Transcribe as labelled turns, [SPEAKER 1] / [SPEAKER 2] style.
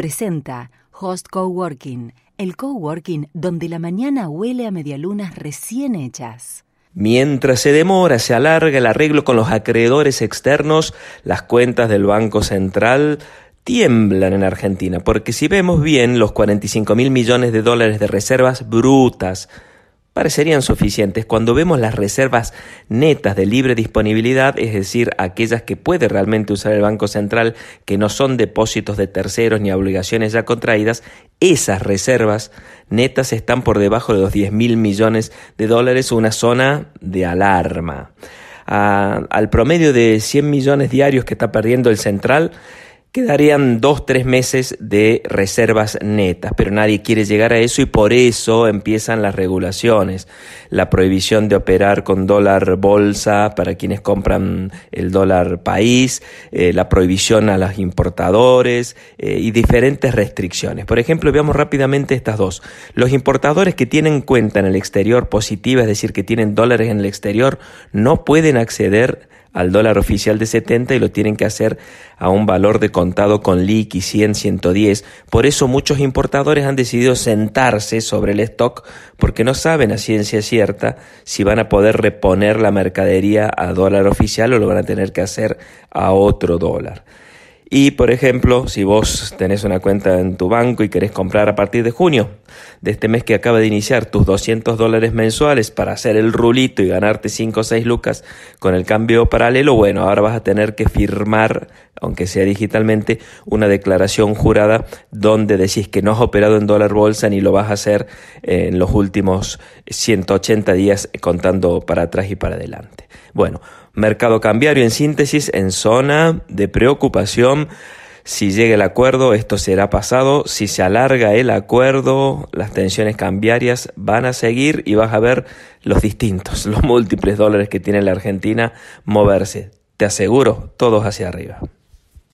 [SPEAKER 1] presenta Host Coworking, el coworking donde la mañana huele a medialunas recién hechas. Mientras se demora, se alarga el arreglo con los acreedores externos, las cuentas del Banco Central tiemblan en Argentina, porque si vemos bien los 45 mil millones de dólares de reservas brutas parecerían suficientes cuando vemos las reservas netas de libre disponibilidad, es decir, aquellas que puede realmente usar el Banco Central, que no son depósitos de terceros ni obligaciones ya contraídas, esas reservas netas están por debajo de los 10 mil millones de dólares, una zona de alarma. Ah, al promedio de 100 millones diarios que está perdiendo el Central, quedarían dos, tres meses de reservas netas, pero nadie quiere llegar a eso y por eso empiezan las regulaciones, la prohibición de operar con dólar bolsa para quienes compran el dólar país, eh, la prohibición a los importadores eh, y diferentes restricciones. Por ejemplo, veamos rápidamente estas dos. Los importadores que tienen cuenta en el exterior positiva, es decir, que tienen dólares en el exterior, no pueden acceder al dólar oficial de 70 y lo tienen que hacer a un valor de contado con liqui 100, 110. Por eso muchos importadores han decidido sentarse sobre el stock porque no saben a ciencia cierta si van a poder reponer la mercadería a dólar oficial o lo van a tener que hacer a otro dólar. Y por ejemplo, si vos tenés una cuenta en tu banco y querés comprar a partir de junio, de este mes que acaba de iniciar tus 200 dólares mensuales para hacer el rulito y ganarte 5 o 6 lucas con el cambio paralelo, bueno, ahora vas a tener que firmar, aunque sea digitalmente, una declaración jurada donde decís que no has operado en dólar bolsa ni lo vas a hacer en los últimos 180 días contando para atrás y para adelante. Bueno, mercado cambiario en síntesis en zona de preocupación si llega el acuerdo, esto será pasado. Si se alarga el acuerdo, las tensiones cambiarias van a seguir y vas a ver los distintos, los múltiples dólares que tiene la Argentina moverse. Te aseguro, todos hacia arriba.